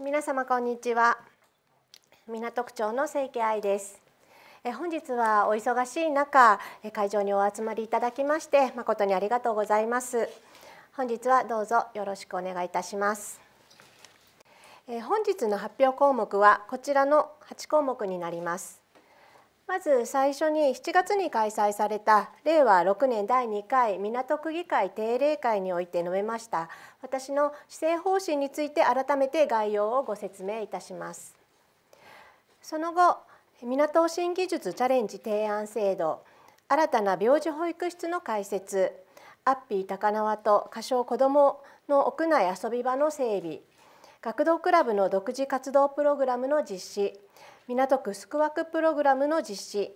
皆様こんにちは港区長の清家愛です本日はお忙しい中会場にお集まりいただきまして誠にありがとうございます本日はどうぞよろしくお願いいたします本日の発表項目はこちらの8項目になりますまず最初に7月に開催された令和6年第2回港区議会定例会において述べました私の施政方針について改めて概要をご説明いたしますその後港新技術チャレンジ提案制度新たな病児保育室の開設アッピー高輪と仮称子どもの屋内遊び場の整備学童クラブの独自活動プログラムの実施港区スクワクプログラムの実施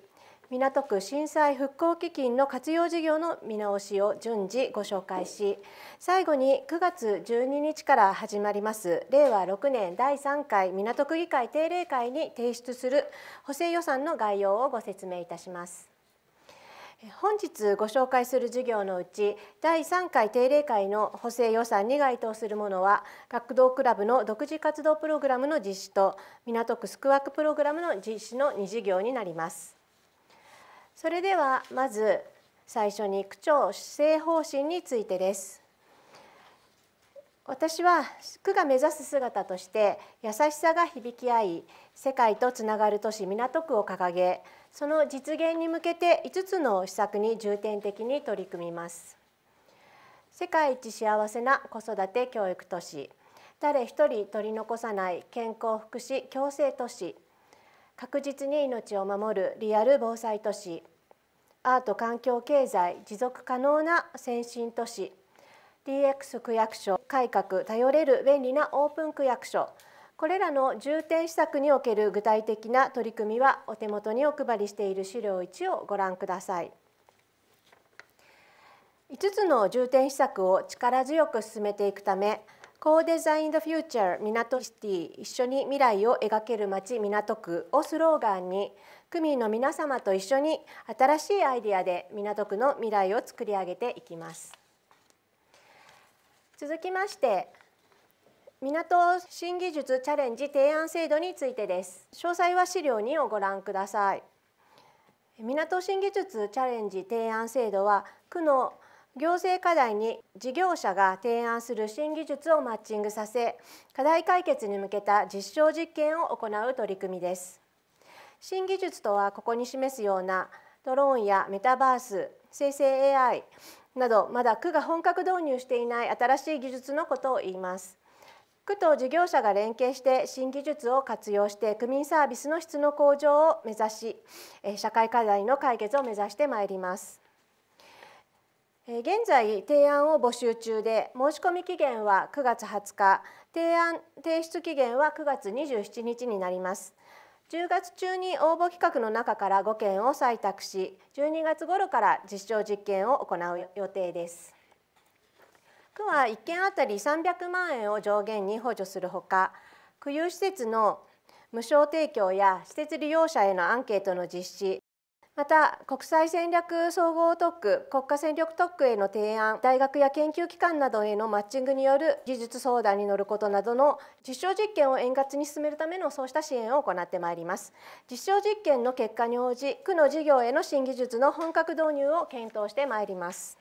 港区震災復興基金の活用事業の見直しを順次ご紹介し最後に9月12日から始まります令和6年第3回港区議会定例会に提出する補正予算の概要をご説明いたします。本日ご紹介する授業のうち第3回定例会の補正予算に該当するものは学童クラブの独自活動プログラムの実施と港区スクワークプログラムの実施の2事業になりますそれではまず最初に区長施政方針についてです私は区が目指す姿として優しさが響き合い世界とつながる都市港区を掲げその実現に向けて5つの施策に重点的に取り組みます世界一幸せな子育て教育都市誰一人取り残さない健康福祉共生都市確実に命を守るリアル防災都市アート環境経済持続可能な先進都市 DX 区役所改革頼れる便利なオープン区役所これらの重点施策における具体的な取り組みはお手元にお配りしている資料1をご覧ください5つの重点施策を力強く進めていくためコーデザイン・ザ・フューチャー港シティ一緒に未来を描ける街港区をスローガンに区民の皆様と一緒に新しいアイデアで港区の未来を作り上げていきます続きまして港新技術チャレンジ提案制度についてです詳細は資料2をご覧ください港新技術チャレンジ提案制度は区の行政課題に事業者が提案する新技術をマッチングさせ課題解決に向けた実証実験を行う取り組みです新技術とはここに示すようなドローンやメタバース生成 AI などまだ区が本格導入していない新しい技術のことを言います区と事業者が連携して新技術を活用して区民サービスの質の向上を目指し社会課題の解決を目指してまいります現在提案を募集中で申し込み期限は9月20日提案提出期限は9月27日になります10月中に応募企画の中から5件を採択し12月頃から実証実験を行う予定ですは1件あたり300万円を上限に補助するほか区有施設の無償提供や施設利用者へのアンケートの実施また国際戦略総合特区国家戦略特区への提案大学や研究機関などへのマッチングによる技術相談に乗ることなどの実証実験を円滑に進めるためのそうした支援を行ってまいります実証実験の結果に応じ区の事業への新技術の本格導入を検討してまいります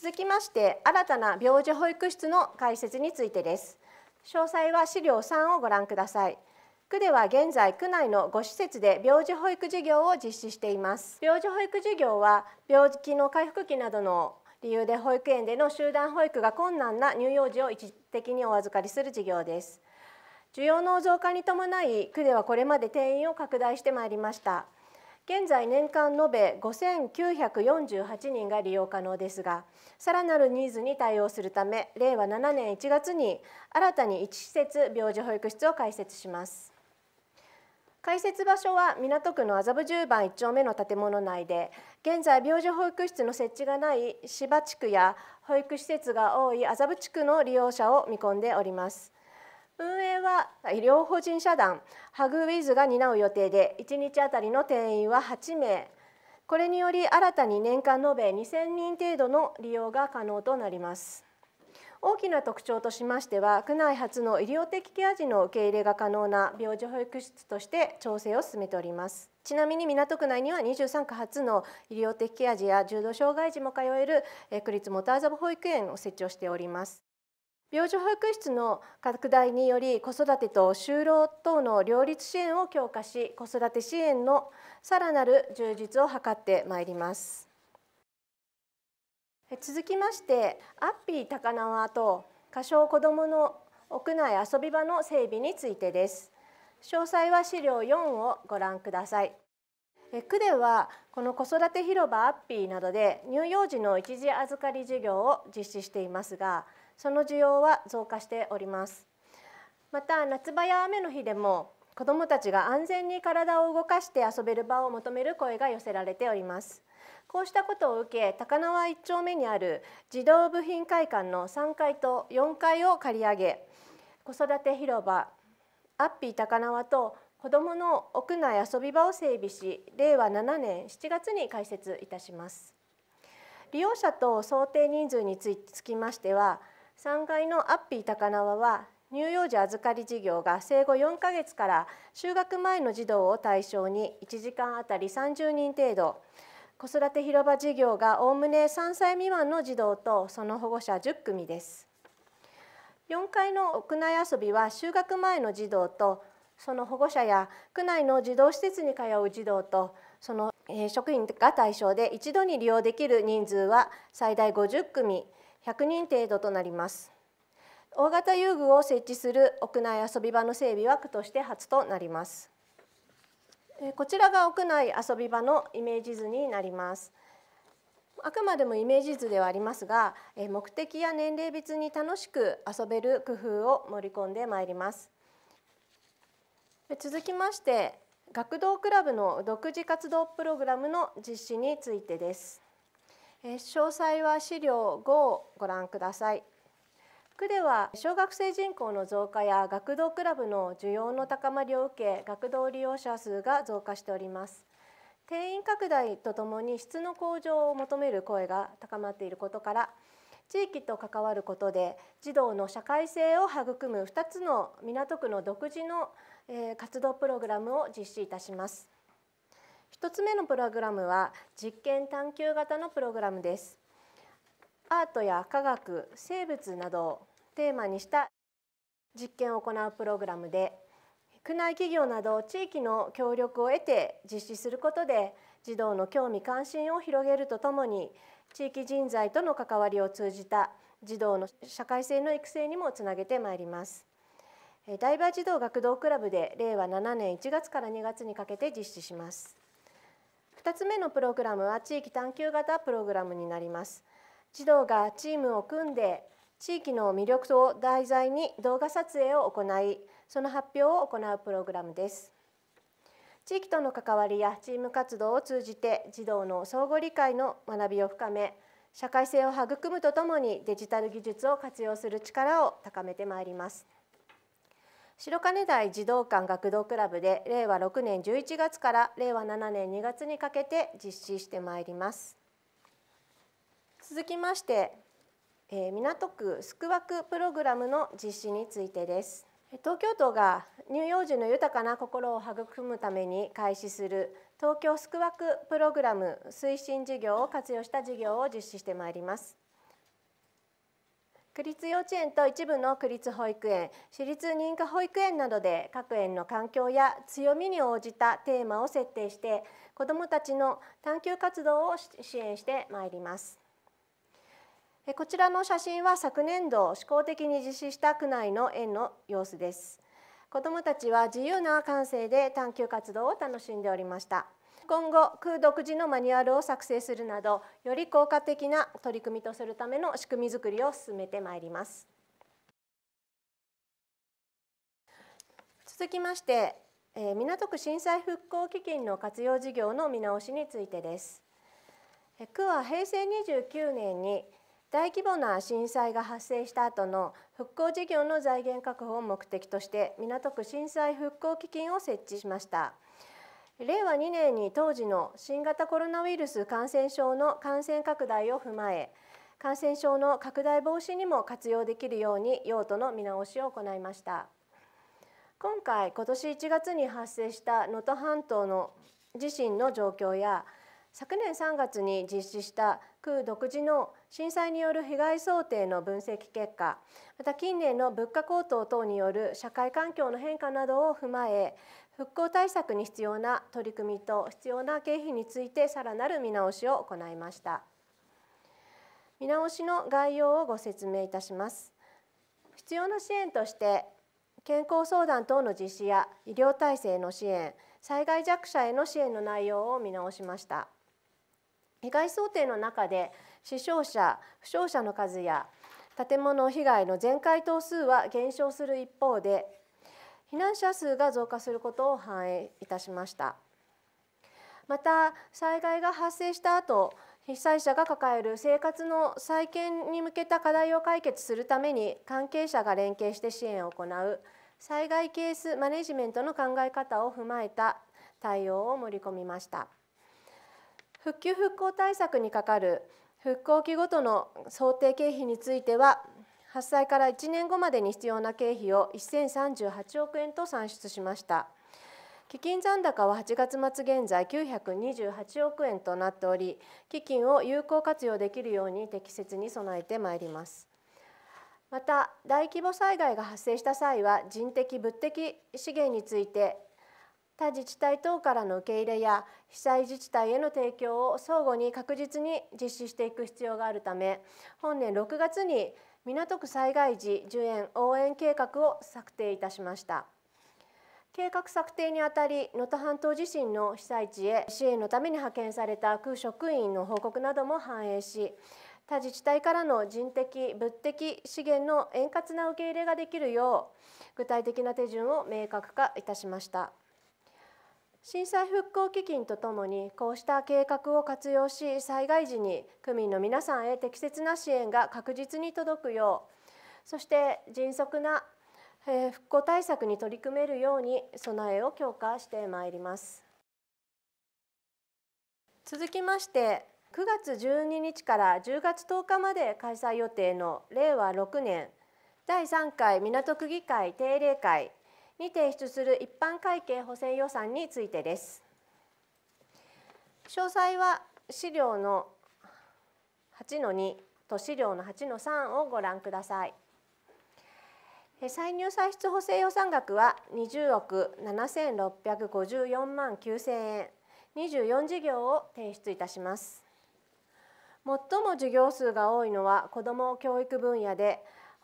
続きまして新たな病児保育室の開設についてです詳細は資料3をご覧ください区では現在区内の5施設で病児保育事業を実施しています病児保育事業は病気の回復期などの理由で保育園での集団保育が困難な乳幼児を一時的にお預かりする事業です需要の増加に伴い区ではこれまで定員を拡大してまいりました現在年間延べ5948人が利用可能ですがさらなるニーズに対応するため令和7年1月に新たに1施設病児保育室を開設します開設場所は港区の麻布十番1丁目の建物内で現在病児保育室の設置がない芝地区や保育施設が多い麻布地区の利用者を見込んでおります運営は医療法人社団ハグウィズが担う予定で1日あたりの定員は8名これにより新たに年間延べ2000人程度の利用が可能となります大きな特徴としましては区内初の医療的ケア児の受け入れが可能な病児保育室として調整を進めておりますちなみに港区内には23区初の医療的ケア児や重度障害児も通える区立モターザボ保育園を設置をしております病児保育室の拡大により子育てと就労等の両立支援を強化し子育て支援のさらなる充実を図ってまいります続きましてアッピー高輪と過称子どもの屋内遊び場の整備についてです詳細は資料4をご覧くださいえ区ではこの子育て広場アッピーなどで乳幼児の一時預かり事業を実施していますがその需要は増加しておりますまた夏場や雨の日でも子どもたちが安全に体を動かして遊べる場を求める声が寄せられておりますこうしたことを受け高輪一丁目にある児童部品会館の3階と4階を借り上げ子育て広場アッピー高輪と子どもの屋内遊び場を整備し令和7年7月に開設いたします利用者と想定人数につきましては3階のアッピー高輪は乳幼児預かり事業が生後4ヶ月から就学前の児童を対象に1時間あたり30人程度子育て広場事業がおおむね3歳未満の児童とその保護者10組です4階の屋内遊びは就学前の児童とその保護者や区内の児童施設に通う児童とその職員が対象で一度に利用できる人数は最大50組100人程度となります。大型遊具を設置する屋内遊び場の整備は区として初となります。こちらが屋内遊び場のイメージ図になります。あくまでもイメージ図ではありますが目的や年齢別に楽しく遊べる工夫を盛り込んでまいります続きまして学童クラブの独自活動プログラムの実施についてです詳細は資料5をご覧ください区では小学生人口の増加や学童クラブの需要の高まりを受け学童利用者数が増加しております定員拡大とともに質の向上を求める声が高まっていることから地域と関わることで児童の社会性を育む2つの港区の独自の活動プログラムを実施いたします1つ目のプログラムは実験探究型のプログラムですアートや科学生物などをテーマにした実験を行うプログラムで区内企業など地域の協力を得て実施することで児童の興味関心を広げるとともに地域人材との関わりを通じた児童の社会性の育成にもつなげてまいります。ダイバー児童学童クラブで令和7年1月から2月にかけて実施します2つ目のプログラムは地域探究型プログラムになります児童がチームを組んで地域の魅力を題材に動画撮影を行いその発表を行うプログラムです地域との関わりやチーム活動を通じて児童の相互理解の学びを深め社会性を育むとともにデジタル技術を活用する力を高めてまいります。白金台児童館学童クラブで令和6年11月から令和7年2月にかけて実施してまいります続きまして、えー、港区スクワクプログラムの実施についてです東京都が乳幼児の豊かな心を育むために開始する東京スクワクプログラム推進事業を活用した事業を実施してまいります区立幼稚園と一部の区立保育園私立認可保育園などで各園の環境や強みに応じたテーマを設定して子どもたちの探究活動を支援してまいります。こちらの写真は昨年度試行的に実施した区内の園の様子です。子どもたちは自由な感性で探究活動を楽しんでおりました。今後空独自のマニュアルを作成するなどより効果的な取り組みとするための仕組みづくりを進めてまいります。続きまして、え港区震災復興基金の活用事業の見直しについてです。区は平成29年に大規模な震災が発生した後の復興事業の財源確保を目的として港区震災復興基金を設置しました。令和2年に当時の新型コロナウイルス感染症の感染拡大を踏まえ感染症の拡大防止にも活用できるように用途の見直しを行いました今回今年1月に発生した能登半島の地震の状況や昨年3月に実施した空独自の震災による被害想定の分析結果また近年の物価高騰等による社会環境の変化などを踏まえ復興対策に必要な取り組みと必要な経費についてさらなる見直しを行いました見直しの概要をご説明いたします必要な支援として健康相談等の実施や医療体制の支援災害弱者への支援の内容を見直しました被害想定の中で死傷者負傷者の数や建物被害の全壊等数は減少する一方で避難者数が増加することを反映いたしましたまた災害が発生した後被災者が抱える生活の再建に向けた課題を解決するために関係者が連携して支援を行う災害ケースマネジメントの考え方を踏まえた対応を盛り込みました復旧復興対策にかかる復興期ごとの想定経費については発災から1年後までに必要な経費を1038億円と算出しました基金残高は8月末現在928億円となっており基金を有効活用できるように適切に備えてまいりますまた大規模災害が発生した際は人的物的資源について他自治体等からの受け入れや被災自治体への提供を相互に確実に実施していく必要があるため本年6月に港区災害時受援応援計画を策定いたしました計画策定にあたり能登半島地震の被災地へ支援のために派遣された区職員の報告なども反映し他自治体からの人的物的資源の円滑な受け入れができるよう具体的な手順を明確化いたしました。震災復興基金とともにこうした計画を活用し災害時に区民の皆さんへ適切な支援が確実に届くようそして迅速な復興対策に取り組めるように備えを強化してまいります続きまして9月12日から10月10日まで開催予定の令和6年第3回港区議会定例会に提出する一般会計補正予算についてです詳細は資料の8の2と資料の8の3をご覧ください歳入歳出補正予算額は20億7654万9 0円24事業を提出いたします最も事業数が多いのは子ども教育分野で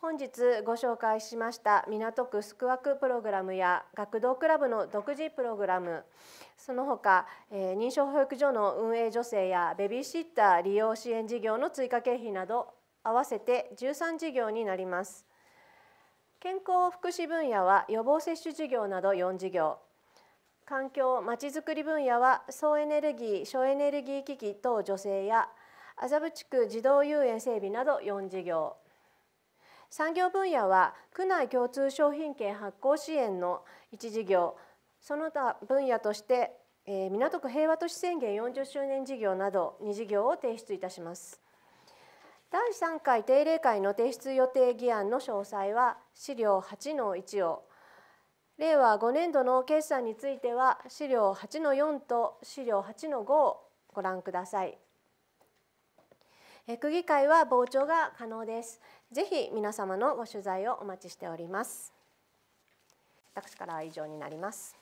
本日ご紹介しました港区スクワクプログラムや学童クラブの独自プログラムその他、えー、認証保育所の運営助成やベビーシッター利用支援事業の追加経費など合わせて13事業になります健康福祉分野は予防接種事業など4事業環境・まちづくり分野は総エネルギー・省エネルギー機器等助成や麻布地区児童遊園整備など4事業産業分野は区内共通商品券発行支援の1事業その他分野としてえー、港区平和都市宣言40周年事業など2事業を提出いたします第3回定例会の提出予定議案の詳細は資料8の1を令和5年度の決算については資料8 4と資料8 5をご覧ください区議会は傍聴が可能ですぜひ皆様のご取材をお待ちしております私からは以上になります